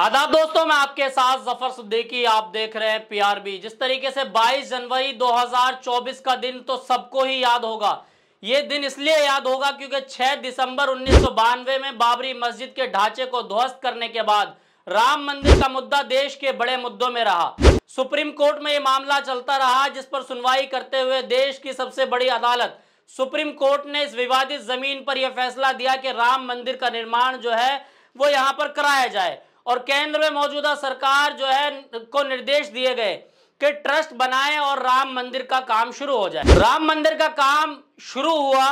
आदाब दोस्तों मैं आपके साथ जफर सिद्दीकी आप देख रहे हैं पीआरबी जिस तरीके से 22 जनवरी 2024 का दिन तो सबको ही याद होगा ये दिन इसलिए याद होगा क्योंकि 6 दिसंबर उन्नीस में बाबरी मस्जिद के ढांचे को ध्वस्त करने के बाद राम मंदिर का मुद्दा देश के बड़े मुद्दों में रहा सुप्रीम कोर्ट में ये मामला चलता रहा जिस पर सुनवाई करते हुए देश की सबसे बड़ी अदालत सुप्रीम कोर्ट ने इस विवादित जमीन पर यह फैसला दिया कि राम मंदिर का निर्माण जो है वो यहाँ पर कराया जाए और केंद्र में मौजूदा सरकार जो है को निर्देश दिए गए कि ट्रस्ट बनाए और राम मंदिर का काम शुरू हो जाए राम मंदिर का काम शुरू हुआ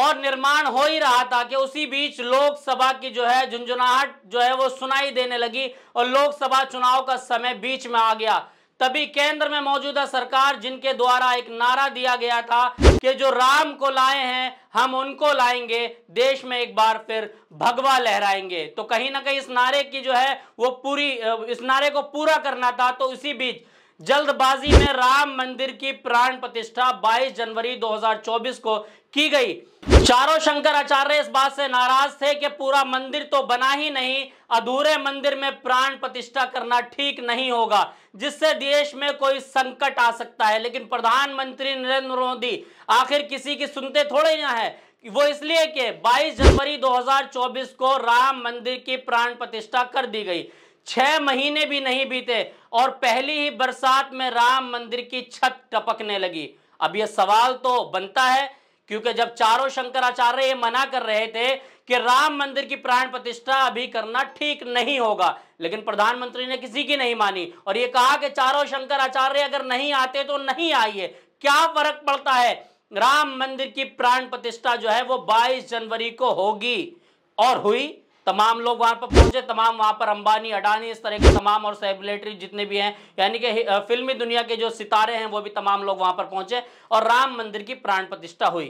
और निर्माण हो ही रहा था कि उसी बीच लोकसभा की जो है झुंझुनाहट जो है वो सुनाई देने लगी और लोकसभा चुनाव का समय बीच में आ गया तभी केंद्र में मौजूदा सरकार जिनके द्वारा एक नारा दिया गया था कि जो राम को लाए हैं हम उनको लाएंगे देश में एक बार फिर भगवा लहराएंगे तो कहीं ना कहीं इस नारे की जो है वो पूरी इस नारे को पूरा करना था तो इसी बीच जल्दबाजी में राम मंदिर की प्राण प्रतिष्ठा 22 जनवरी 2024 को की गई चारों आचार्य इस बात से नाराज थे कि पूरा मंदिर तो बना ही नहीं अधूरे मंदिर में प्राण प्रतिष्ठा करना ठीक नहीं होगा जिससे देश में कोई संकट आ सकता है लेकिन प्रधानमंत्री नरेंद्र मोदी आखिर किसी की सुनते थोड़े ना है वो इसलिए कि 22 जनवरी 2024 को राम मंदिर की प्राण प्रतिष्ठा कर दी गई छह महीने भी नहीं बीते और पहली ही बरसात में राम मंदिर की छत टपकने लगी अब यह सवाल तो बनता है क्योंकि जब चारों शंकराचार्य ये मना कर रहे थे कि राम मंदिर की प्राण प्रतिष्ठा अभी करना ठीक नहीं होगा लेकिन प्रधानमंत्री ने किसी की नहीं मानी और ये कहा कि चारों शंकराचार्य अगर नहीं आते तो नहीं आइए क्या फर्क पड़ता है राम मंदिर की प्राण प्रतिष्ठा जो है वो 22 जनवरी को होगी और हुई तमाम लोग वहां पर पहुंचे तमाम वहां पर अंबानी अडानी इस तरह के तमाम और सेलिब्रिटी जितने भी हैं यानी कि फिल्मी दुनिया के जो सितारे हैं वो भी तमाम लोग वहां पर पहुंचे और राम मंदिर की प्राण प्रतिष्ठा हुई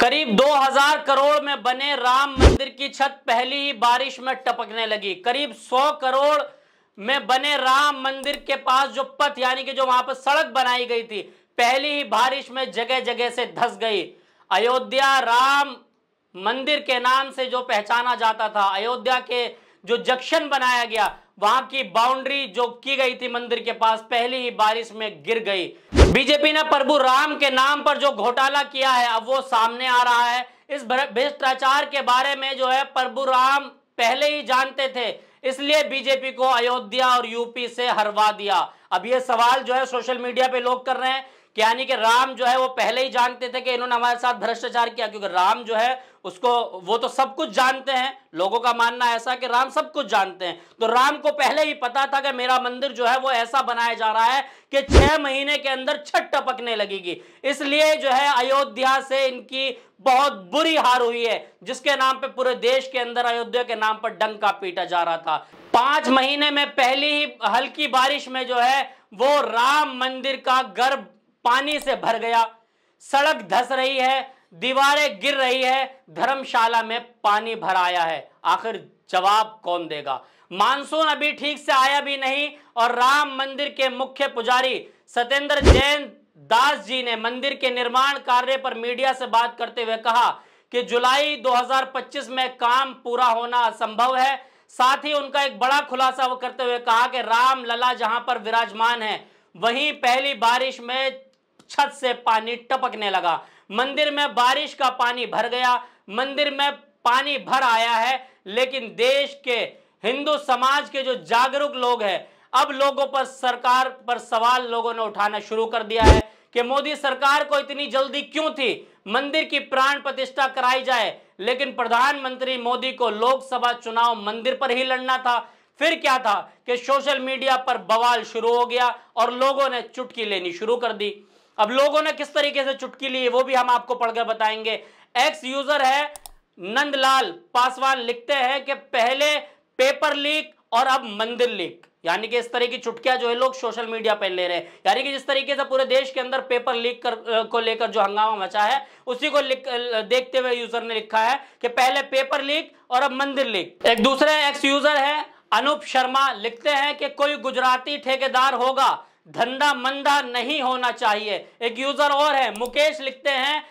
करीब 2000 करोड़ में बने राम मंदिर की छत पहली ही बारिश में टपकने लगी करीब 100 करोड़ में बने राम मंदिर के पास जो पथ यानी कि जो वहां पर सड़क बनाई गई थी पहली ही बारिश में जगह जगह से धस गई अयोध्या राम मंदिर के नाम से जो पहचाना जाता था अयोध्या के जो जंक्शन बनाया गया वहां की बाउंड्री जो की गई थी मंदिर के पास पहली ही बारिश में गिर गई बीजेपी ने प्रभु राम के नाम पर जो घोटाला किया है अब वो सामने आ रहा है इस भ्रष्टाचार के बारे में जो है प्रभु राम पहले ही जानते थे इसलिए बीजेपी को अयोध्या और यूपी से हरवा दिया अब ये सवाल जो है सोशल मीडिया पे लोग कर रहे हैं कि यानी कि राम जो है वो पहले ही जानते थे कि इन्होंने हमारे साथ भ्रष्टाचार किया क्योंकि राम जो है उसको वो तो सब कुछ जानते हैं लोगों का मानना ऐसा कि राम सब कुछ जानते हैं तो राम को पहले ही पता था कि मेरा मंदिर जो है वो ऐसा बनाया जा रहा है कि छह महीने के अंदर छठ टपकने लगेगी इसलिए जो है अयोध्या से इनकी बहुत बुरी हार हुई है जिसके नाम पे पूरे देश के अंदर अयोध्या के नाम पर डंका पीटा जा रहा था पांच महीने में पहली ही हल्की बारिश में जो है वो राम मंदिर का गर्भ पानी से भर गया सड़क धस रही है दीवारें गिर रही है धर्मशाला में पानी भर आया है आखिर जवाब कौन देगा मानसून अभी ठीक से आया भी नहीं और राम मंदिर के मुख्य पुजारी सत्येंद्र जैन दास जी ने मंदिर के निर्माण कार्य पर मीडिया से बात करते हुए कहा कि जुलाई 2025 में काम पूरा होना असंभव है साथ ही उनका एक बड़ा खुलासा करते हुए कहा कि राम लला जहां पर विराजमान है वहीं पहली बारिश में छत से पानी टपकने लगा मंदिर में बारिश का पानी भर गया मंदिर में पानी भर आया है लेकिन देश के हिंदू समाज के जो जागरूक लोग हैं अब लोगों पर सरकार पर सवाल लोगों ने उठाना शुरू कर दिया है कि मोदी सरकार को इतनी जल्दी क्यों थी मंदिर की प्राण प्रतिष्ठा कराई जाए लेकिन प्रधानमंत्री मोदी को लोकसभा चुनाव मंदिर पर ही लड़ना था फिर क्या था कि सोशल मीडिया पर बवाल शुरू हो गया और लोगों ने चुटकी लेनी शुरू कर दी अब लोगों ने किस तरीके से चुटकी ली वो भी हम आपको पढ़कर बताएंगे एक्स यूजर है नंदलाल पासवान लिखते हैं कि पहले पेपर लीक और अब मंदिर लीक यानी कि इस तरह की चुटकियां जो है लोग सोशल मीडिया पर ले रहे हैं यानी कि जिस तरीके से पूरे देश के अंदर पेपर लीक कर, को लेकर जो हंगामा मचा है उसी को देखते हुए यूजर ने लिखा है कि पहले पेपर लीक और अब मंदिर लीक एक दूसरे एक्स यूजर है अनूप शर्मा लिखते हैं कि कोई गुजराती ठेकेदार होगा धंधा मंदा नहीं होना चाहिए एक यूजर और है मुकेश लिखते हैं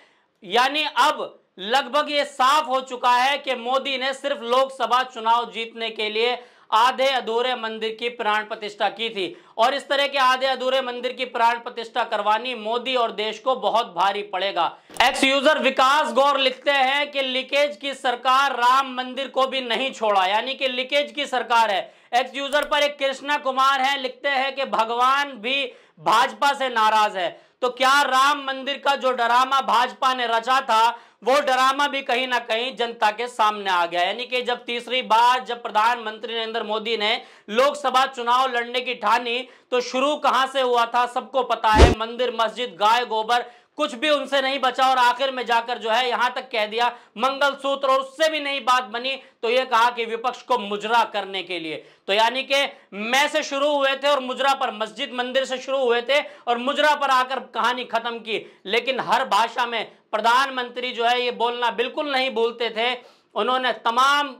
यानी अब लगभग ये साफ हो चुका है कि मोदी ने सिर्फ लोकसभा चुनाव जीतने के लिए आधे अधूरे मंदिर की प्राण प्रतिष्ठा की थी और इस तरह के आधे अधूरे मंदिर की प्राण प्रतिष्ठा करवानी मोदी और देश को बहुत भारी पड़ेगा एक्स यूजर विकास गौर लिखते हैं कि लीकेज की सरकार राम मंदिर को भी नहीं छोड़ा यानी कि लीकेज की सरकार है एक्स यूजर पर एक कृष्णा कुमार है लिखते हैं कि भगवान भी भाजपा से नाराज है तो क्या राम मंदिर का जो ड्रामा भाजपा ने रचा था वो ड्रामा भी कहीं ना कहीं जनता के सामने आ गया यानी कि जब तीसरी बार जब प्रधानमंत्री नरेंद्र मोदी ने लोकसभा चुनाव लड़ने की ठानी तो शुरू कहां से हुआ था सबको पता है मंदिर मस्जिद गाय गोबर कुछ भी उनसे नहीं बचा और आखिर में जाकर जो है यहां तक कह दिया मंगलसूत्र और उससे भी नहीं बात बनी तो यह कहा कि विपक्ष को मुजरा करने के लिए तो यानी कि मैं से शुरू हुए थे और मुजरा पर मस्जिद मंदिर से शुरू हुए थे और मुजरा पर आकर कहानी खत्म की लेकिन हर भाषा में प्रधानमंत्री जो है ये बोलना बिल्कुल नहीं भूलते थे उन्होंने तमाम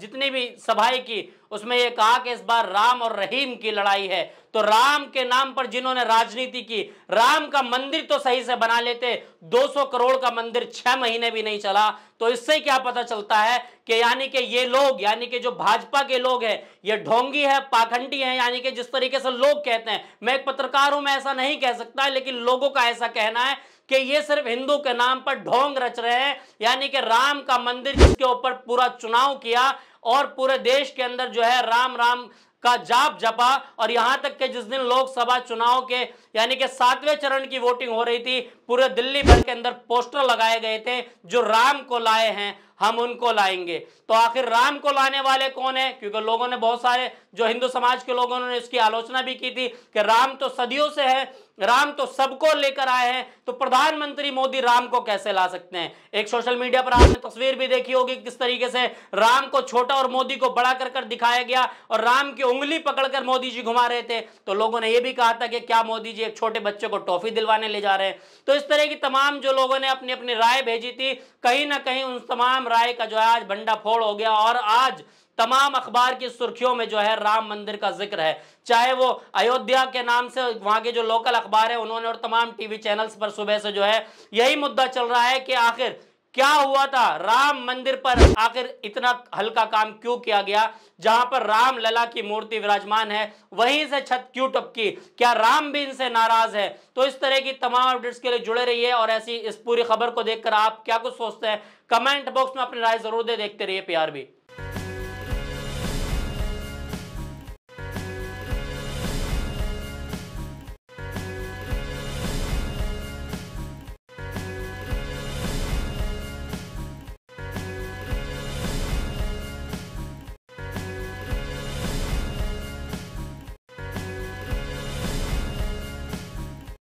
जितनी भी सभाएं की उसमें यह कहा कि इस बार राम और रहीम की लड़ाई है तो राम के नाम पर जिन्होंने राजनीति की राम का मंदिर तो सही से बना लेते 200 करोड़ का मंदिर छह महीने भी नहीं चला तो इससे क्या पता चलता है कि यानी कि ये लोग यानी कि जो भाजपा के लोग हैं ये ढोंगी है पाखंडी है यानी कि जिस तरीके से लोग कहते हैं मैं एक पत्रकार हूं मैं ऐसा नहीं कह सकता लेकिन लोगों का ऐसा कहना है कि ये सिर्फ हिंदू के नाम पर ढोंग रच रहे हैं यानी कि राम का मंदिर जिसके ऊपर पूरा चुनाव किया और पूरे देश के अंदर जो है राम राम का जाप जपा और यहां तक के जिस दिन लोकसभा चुनाव के यानी कि सातवें चरण की वोटिंग हो रही थी पूरे दिल्ली भर के अंदर पोस्टर लगाए गए थे जो राम को लाए हैं हम उनको लाएंगे तो आखिर राम को लाने वाले कौन है क्योंकि लोगों ने बहुत सारे जो हिंदू समाज के लोगों ने इसकी आलोचना भी की थी कि राम तो सदियों से है राम तो सबको लेकर आए हैं तो प्रधानमंत्री मोदी राम को कैसे ला सकते हैं एक सोशल मीडिया पर आपने तस्वीर भी देखी होगी किस तरीके से राम को छोटा और मोदी को बड़ा कर कर दिखाया गया और राम की उंगली पकड़कर मोदी जी घुमा रहे थे तो लोगों ने यह भी कहा था कि क्या मोदी जी एक छोटे बच्चे को टॉफी दिलवाने ले जा रहे हैं तो इस तरह की तमाम जो लोगों ने अपनी अपनी राय भेजी थी कहीं ना कहीं उन तमाम राय का जो है आज भंडाफोड़ हो गया और आज तमाम अखबार की सुर्खियों में जो है राम मंदिर का जिक्र है चाहे वो अयोध्या के नाम से वहाँ के जो लोकल अखबार है उन्होंने और तमाम टीवी चैनल्स पर सुबह से जो है यही मुद्दा चल रहा है कि आखिर क्या हुआ था राम मंदिर पर आखिर इतना हल्का काम क्यों किया गया जहां पर राम लला की मूर्ति विराजमान है वहीं से छत क्यों टपकी क्या राम भी इनसे नाराज है तो इस तरह की तमाम अपडेट्स के लिए जुड़े रहिए और ऐसी इस पूरी खबर को देखकर आप क्या कुछ सोचते हैं कमेंट बॉक्स में अपनी राय जरूर दे देखते रहिए प्यार भी